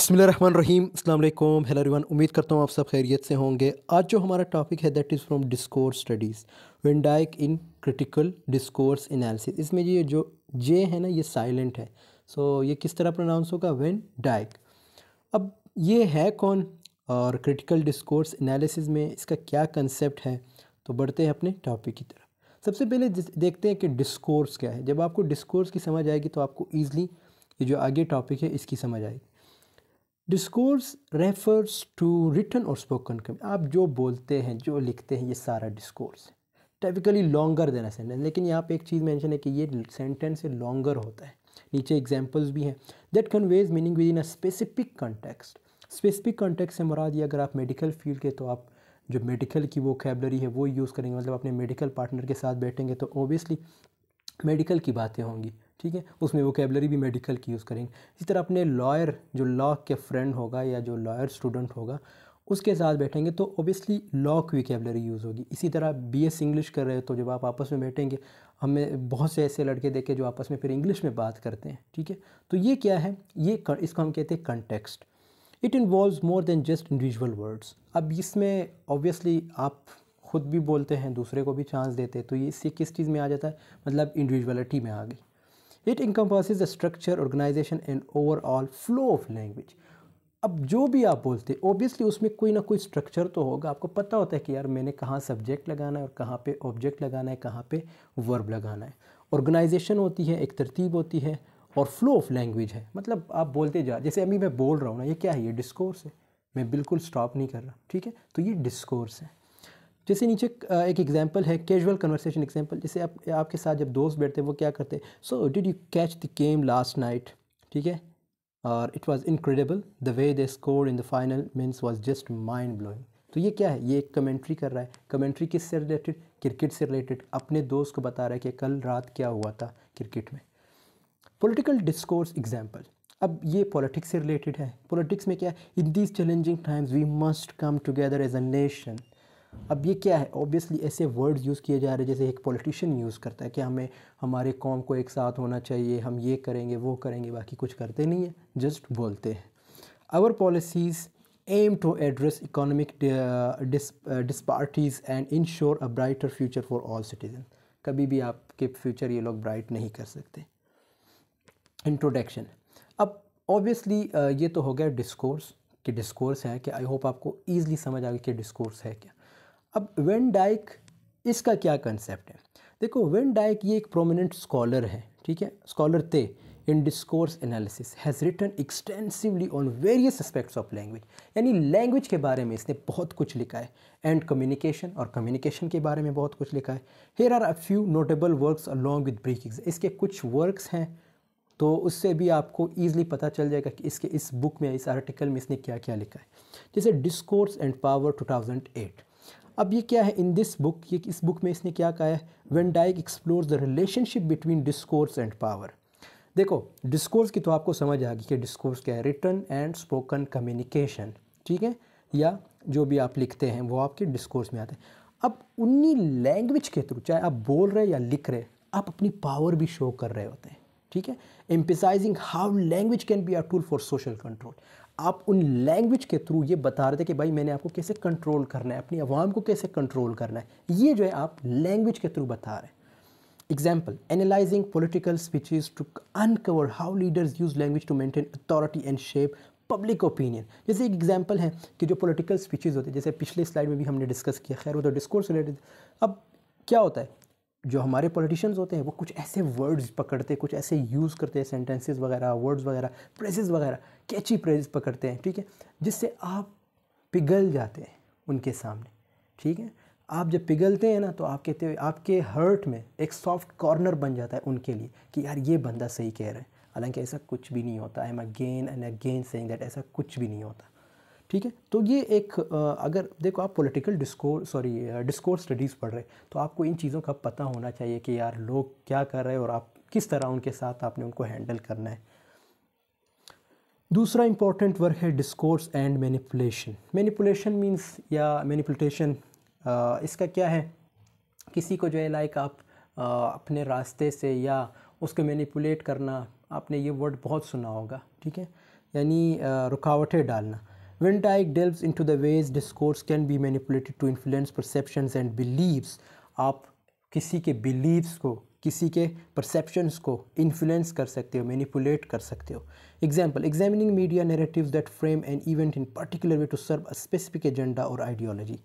बसमीम अल्लाम hello everyone उम्मीद करता हूँ आप सब खैरियत से होंगे आज जो हमारा टॉपिक है that is from discourse studies van Dijk in critical discourse analysis इसमें ये जो जे है ना ये साइलेंट है सो so, ये किस तरह प्रोनाउंस होगा वेन डाइक अब ये है कौन और क्रिटिकल डिस्कोर्स एनालिसिस में इसका क्या कंसेप्ट है तो बढ़ते हैं अपने टॉपिक की तरफ सबसे पहले देखते हैं कि डिस्कोर्स क्या है जब आपको डिस्कोर्स की समझ आएगी तो आपको ईज़िली ये जो आगे टॉपिक है इसकी समझ आएगी डिस्कोर्स रेफर्स टू रिटर्न और स्पोकन कम्युनिकेशन आप जो बोलते हैं जो लिखते हैं ये सारा डिस्कोर्स है टिपिकली लॉन्गर देना सेंटेंस लेकिन यहाँ पे एक चीज़ मेंशन है कि ये सेंटेंस लॉन्गर होता है नीचे एग्जांपल्स भी हैं that conveys meaning within a specific context specific context से मुराद ये अगर आप मेडिकल फील्ड के तो आप जो मेडिकल की वो कैबलरी है वो यूज़ करेंगे मतलब अपने मेडिकल पार्टनर के साथ बैठेंगे तो ओबियसली मेडिकल की बातें होंगी ठीक है उसमें वोकेबलरी भी मेडिकल की यूज़ करेंगे इसी तरह अपने लॉयर जो लॉ के फ्रेंड होगा या जो लॉयर स्टूडेंट होगा उसके साथ बैठेंगे तो ओबियसली लॉ की वोकेबलरी यूज़ होगी इसी तरह बी एस इंग्लिश कर रहे हो तो जब आप आपस में बैठेंगे हमें बहुत से ऐसे लड़के देखे जो आपस में फिर इंग्लिश में बात करते हैं ठीक है तो ये क्या है ये इसको हम कहते हैं context it involve more than just individual words अब इसमें ऑब्वियसली आप खुद भी बोलते हैं दूसरे को भी चांस देते हैं तो ये इससे किस चीज़ में आ जाता है मतलब इंडिविजुअलिटी में आ गई it encompasses the structure organization and overall flow of language अब जो भी आप बोलते हैं ओबियसली उसमें कोई ना कोई स्ट्रक्चर तो होगा आपको पता होता है कि यार मैंने कहाँ सब्जेक्ट लगाना है और कहाँ पे ऑब्जेक्ट लगाना है कहाँ पे वर्ब लगाना है ऑर्गेनाइजेशन होती है एक तरतीब होती है और फ्लो ऑफ लैंग्वेज है मतलब आप बोलते जा जैसे अभी मैं बोल रहा हूँ ना ये क्या है ये डिस्कोर्स है मैं बिल्कुल स्टॉप नहीं कर रहा ठीक है तो ये डिस्कोर्स है जैसे नीचे एक एग्जांपल है कैजुअल कन्वर्सेशन एग्जांपल जैसे आप आपके साथ जब दोस्त बैठते हैं वो क्या करते हैं so did you catch the game last night ठीक है और it was incredible the way they score in the final means was just mind blowing तो ये क्या है ये एक कमेंट्री कर रहा है कमेंट्री किस से रिलेटेड क्रिकेट से रिलेटेड अपने दोस्त को बता रहा है कि कल रात क्या हुआ था क्रिकेट में पोलिटिकल डिस्कोर्स एग्जाम्पल अब ये पॉलिटिक्स से रिलेटेड है पॉलिटिक्स में क्या है in these challenging times we must come together as a nation अब ये क्या है ऑब्वियसली ऐसे वर्ड्स यूज़ किए जा रहे हैं जैसे एक पॉलिटिशियन यूज़ करता है कि हमें हमारे कॉम को एक साथ होना चाहिए हम ये करेंगे वो करेंगे बाकी कुछ करते नहीं है जस्ट बोलते हैं our policies aim to address economic disparities and ensure a brighter future for all citizen कभी भी आपके फ्यूचर ये लोग ब्राइट नहीं कर सकते इंट्रोडक्शन अब ऑब्वियसली uh, ये तो हो गया डिस्कोर्स कि डिस्कोर्स है कि आई होप आपको ईज़िली समझ आ गई कि डिस्कोर्स है क्या अब वेन डाइक इसका क्या कंसेप्ट है देखो वेन डाइक ये एक प्रोमिनेंट स्कॉलर है ठीक है स्कॉलर थे in discourse analysis has written extensively on various aspects of language यानी लैंग्वेज के बारे में इसने बहुत कुछ लिखा है एंड कम्युनिकेशन और कम्युनिकेशन के बारे में बहुत कुछ लिखा है here are a few notable works along with ब्रीकिंग इसके कुछ वर्कस हैं तो उससे भी आपको ईजिली पता चल जाएगा कि इसके इस बुक में इस आर्टिकल में इसने क्या क्या लिखा है जैसे discourse and power two thousand eight अब ये क्या है इन दिस बुक ये इस बुक में इसने क्या कहा है van Dijk explore the relationship between discourse and power देखो डिस्कोर्स की तो आपको समझ आ गई कि डिस्कोर्स क्या है रिटर्न एंड स्पोकन कम्युनिकेशन ठीक है या जो भी आप लिखते हैं वो आपके डिस्कोर्स में आते हैं अब उन्हीं लैंग्वेज के थ्रू चाहे आप बोल रहे या लिख रहे आप अपनी पावर भी शो कर रहे होते हैं ठीक है emphasizing how language can be a tool for social control आप उन लैंग्वेज के थ्रू ये बता रहे थे कि भाई मैंने आपको कैसे कंट्रोल करना है अपनी आवाम को कैसे कंट्रोल करना है ये जो है आप लैंग्वेज के थ्रू बता रहे हैं example analyzing political speeches to uncover how leaders use language to maintain authority and shape public opinion जैसे एक एग्जाम्पल है कि जो पोलिटिकल स्पीचेज होते हैं जैसे पिछले स्लाइड में भी हमने डिस्कस किया खैर वो तो डिस्कोर्स रिलेटेड अब क्या होता है जो हमारे पॉलिटिशियंस होते हैं वो कुछ ऐसे वर्ड्स पकड़ते कुछ ऐसे यूज़ करते हैं सेंटेंसेस वगैरह वर्ड्स वगैरह प्रेजेस वगैरह कैची प्रेजेस पकड़ते हैं ठीक है जिससे आप पिघल जाते हैं उनके सामने ठीक है आप जब पिघलते हैं ना तो आप कहते हो आपके हर्ट में एक सॉफ्ट कॉर्नर बन जाता है उनके लिए कि यार ये बंदा सही कह रहा है हालांकि ऐसा कुछ भी नहीं होता I am again and again saying that ऐसा कुछ भी नहीं होता ठीक है तो ये एक अगर देखो आप political discourse sorry discourse studies पढ़ रहे तो आपको इन चीज़ों का पता होना चाहिए कि यार लोग क्या कर रहे हैं और आप किस तरह उनके साथ आपने उनको हैंडल करना है दूसरा इंपॉर्टेंट वर्क है discourse and manipulation manipulation means या मैनिपुलेशन इसका क्या है किसी को जो है लाइक आप आ, अपने रास्ते से या उसको मैनिपुलेट करना आपने ये वर्ड बहुत सुना होगा ठीक है यानी रुकावटें डालना When Dyck delves into the ways discourse can be manipulated to influence perceptions and beliefs. आप किसी के beliefs को किसी के perceptions को influence कर सकते हो manipulate कर सकते हो Example, examining media narratives that frame an event in particular way to serve a specific agenda or ideology.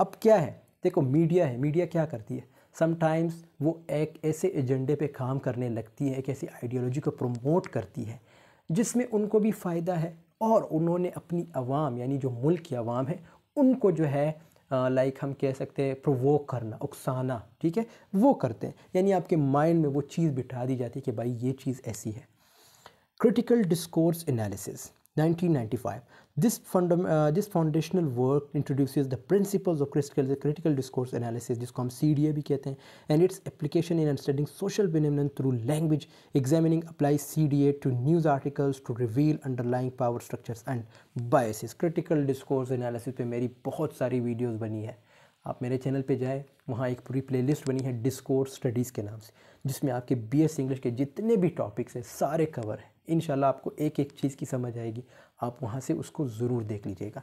अब क्या है देखो मीडिया है मीडिया क्या करती है समटाइम्स वो एक ऐसे एजेंडे पे काम करने लगती है एक ऐसी आइडियोलॉजी को प्रमोट करती है जिसमें उनको भी फ़ायदा है और उन्होंने अपनी आवाम यानी जो मुल्क की आवाम है उनको जो है लाइक हम कह सकते हैं प्रोवोक करना उकसाना ठीक है वो करते हैं यानी आपके माइंड में वो चीज़ बिठा दी जाती है कि भाई ये चीज़ ऐसी है critical discourse analysis 1995. This, uh, this foundational work introduces the principles of critical, critical discourse analysis जिसको हम सी डी ए भी कहते हैं and its application in understanding social phenomenon through language examining apply C D A to news articles to reveal underlying power structures and biases critical discourse analysis पे मेरी बहुत सारी videos बनी है आप मेरे चैनल पे जाए वहाँ एक पूरी प्लेलिस्ट बनी है डिस्कोर्स स्टडीज़ के नाम से जिसमें आपके बी एस इंग्लिश के जितने भी टॉपिक्स हैं सारे कवर हैं इन आपको एक एक चीज़ की समझ आएगी आप वहाँ से उसको ज़रूर देख लीजिएगा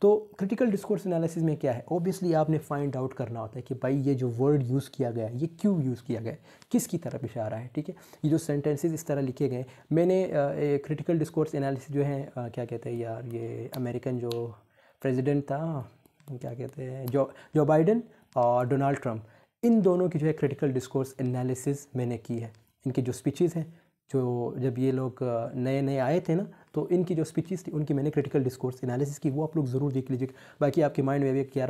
तो क्रिटिकल डिस्कोर्स एनालिसिस में क्या है ओबियसली आपने फाइंड आउट करना होता है कि भाई ये जो वर्ड यूज़ किया गया है ये क्यों यूज़ किया गया है किसकी तरफ इशारा है ठीक है ये जो सेंटेंसेस इस तरह लिखे गए मैंने क्रिटिकल डिस्कोर्स एनालिसिस जो है आ, क्या कहते हैं यार ये अमेरिकन जो प्रेजिडेंट था क्या कहते हैं जो जो बाइडन और डोनाल्ड ट्रम्प इन दोनों की जो है क्रिटिकल डिस्कोर्स एनालिसिस मैंने की है इनकी जो स्पीचेज़ हैं जो जब ये लोग नए नए आए थे ना तो इनकी जो स्पीचेस थी उनकी मैंने क्रिटिकल डिस्कोर्स एनालिसिस की वो आप लोग ज़रूर देख लीजिए बाकी आपके माइंड में भी क्या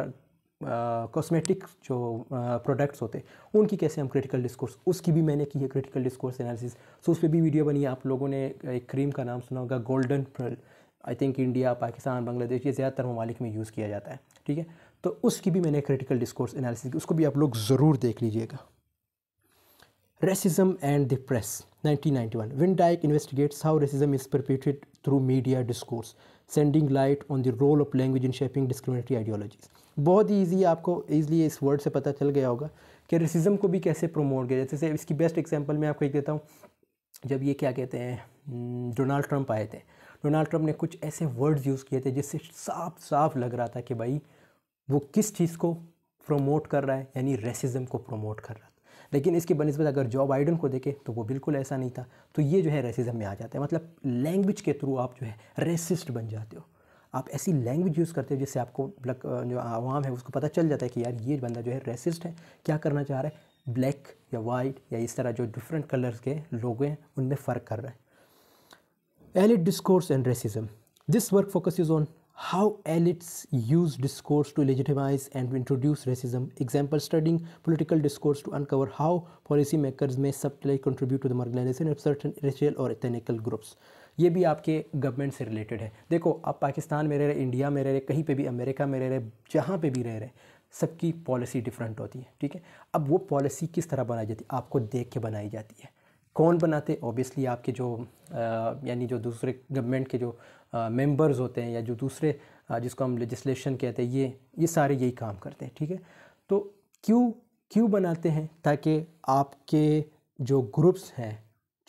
कॉस्मेटिक जो प्रोडक्ट्स होते हैं उनकी कैसे हम क्रिटिकल डिस्कोर्स उसकी भी मैंने की है क्रिटिकल डिस्कोर्स एनालिसिस सो उस पर भी वीडियो बनी है आप लोगों ने एक क्रीम का नाम सुना होगा golden pearl I think India Pakistan Bangladesh ये ज़्यादातर ममालिक में यूज़ किया जाता है ठीक है तो उसकी भी मैंने क्रिटिकल डिस्कोर्स एनालिसिस की उसको भी आप लोग ज़रूर देख लीजिएगा Racism and the Press, 1991. Van Dyke investigates how racism is perpetrated through media discourse, sending light on the role of language in shaping discriminatory ideologies. बहुत ही ईजी आपको ईजिली इस वर्ड से पता चल गया होगा कि रेसिज्म को भी कैसे प्रमोट किया जैसे इसकी बेस्ट एग्जांपल मैं आपको एक देता हूँ जब ये क्या कहते हैं डोनाल्ड हम्म, ट्रंप आए थे डोनाल्ड ट्रंप ने कुछ ऐसे वर्ड्स यूज़ किए थे जिससे साफ साफ लग रहा था कि भाई वो किस चीज़ को प्रमोट कर रहा है यानी रेसिज्म को प्रमोट कर रहा है लेकिन इसकी बनस्बत अगर जो बाइडन को देखें तो वो बिल्कुल ऐसा नहीं था तो ये जो है रेसिज्म में आ जाता है मतलब लैंग्वेज के थ्रू आप जो है रेसिस्ट बन जाते हो आप ऐसी लैंग्वेज यूज़ करते हो जिससे आपको जो आवाम है उसको पता चल जाता है कि यार ये बंदा जो है रेसिस्ट है क्या करना चाह रहा है ब्लैक या वाइट या इस तरह जो डिफरेंट कलर्स के लोग हैं उनमें फ़र्क कर रहा है elite discourse and racism this work focus is on how elites use discourse to legitimize and introduce racism. Example, studying political discourse to uncover how policymakers may subtly contribute to the marginalization of certain racial or ethnical groups. ये भी आपके government से related है देखो आप पाकिस्तान में रह रहे इंडिया में रह रहे कहीं पे भी अमेरिका में रह रहे जहाँ पे भी रह रहे सबकी पॉलिसी डिफरेंट होती है ठीक है अब वो पॉलिसी किस तरह बनाई जाती है आपको देख के बनाई जाती है कौन बनाते ऑब्वियसली आपके जो यानी जो दूसरे गवर्नमेंट के जो मेंबर्स होते हैं या जो दूसरे जिसको हम लेजिस्लेशन कहते हैं ये ये सारे यही काम करते हैं ठीक है तो क्यों क्यों बनाते हैं ताकि आपके जो ग्रुप्स हैं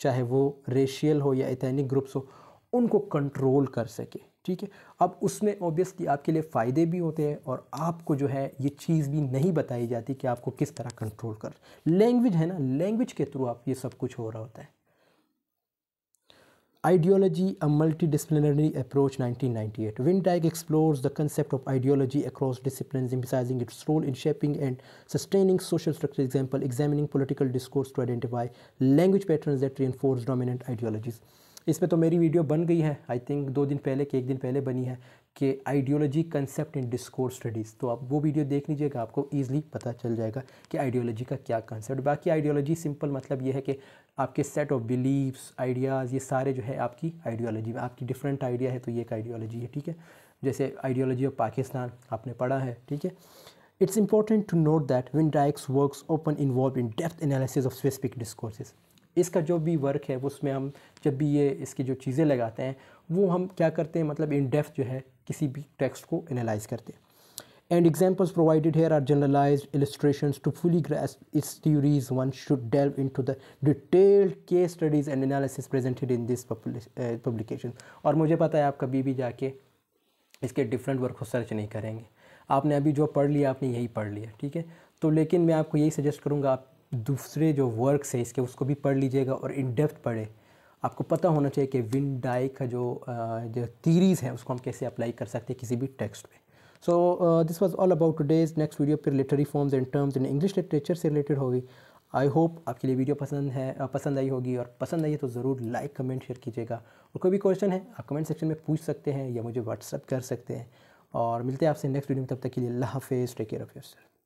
चाहे वो रेशियल हो या एथेनिक ग्रुप्स हो उनको कंट्रोल कर सके ठीक है अब उसमें ओबियसली आपके लिए फ़ायदे भी होते हैं और आपको जो है ये चीज़ भी नहीं बताई जाती कि आपको किस तरह कंट्रोल कर लैंग्वेज है ना लैंग्वेज के थ्रू आप ये सब कुछ हो रहा होता है Ideology, a multidisciplinary approach, 1998. Winddyke explores the concept of ideology across disciplines, emphasizing its role in shaping and sustaining social structure. Example, examining political discourse to identify language patterns that reinforce dominant ideologies. इस पर तो मेरी video बन गई है I think दो दिन पहले कि एक दिन पहले बनी है कि ideology concept in discourse studies तो आप वो वीडियो देख लीजिएगा आपको ईजिली पता चल जाएगा कि आइडियोलॉजी का क्या कंसेप्ट बाकी आइडियोलॉजी सिंपल मतलब ये है कि आपके सेट ऑफ बिलीव्स आइडियाज़ ये सारे जो है आपकी आइडियोलॉजी में आपकी डिफरेंट आइडिया है तो ये एक आइडियोलॉजी है ठीक है जैसे आइडियोलॉजी ऑफ पाकिस्तान आपने पढ़ा है ठीक है It's to note that van Dijk's work often involve in depth analysis of specific discourses. इसका जो भी वर्क है उसमें हम जब भी ये इसकी जो चीज़ें लगाते हैं वो हम क्या करते हैं मतलब इन डेप्थ जो है किसी भी टेक्स्ट को एनालाइज करते हैं and examples provided here are generalized illustrations to fully grasp its theories one should delve into the detailed case studies and analysis presented in this uh, publication और मुझे पता है आप कभी भी जाके इसके डिफरेंट वर्क को सर्च नहीं करेंगे आपने अभी जो पढ़ लिया आपने यही पढ़ लिया ठीक है तो लेकिन मैं आपको यही सजेस्ट करूँगा आप दूसरे जो वर्क्स हैं इसके उसको भी पढ़ लीजिएगा और इन डेप्थ पढ़ें आपको पता होना चाहिए कि विन डाई का जो uh, जो थीरीज़ है उसको हम कैसे अप्लाई कर सकते हैं किसी भी टेक्स्ट पे so this was all about today's next video फिर literary forms and terms in English literature से रिलेटेड होगी आई होप आपके लिए वीडियो पसंद है पसंद आई होगी और पसंद आई है तो ज़रूर लाइक कमेंट शेयर कीजिएगा और कोई भी क्वेश्चन है आप कमेंट सेक्शन में पूछ सकते हैं या मुझे व्हाट्सअप कर सकते हैं और मिलते हैं आपसे नेक्स्ट वीडियो में तब तक के लिए अल्लाह हाफिज़ टेक केयर ऑफ़ योर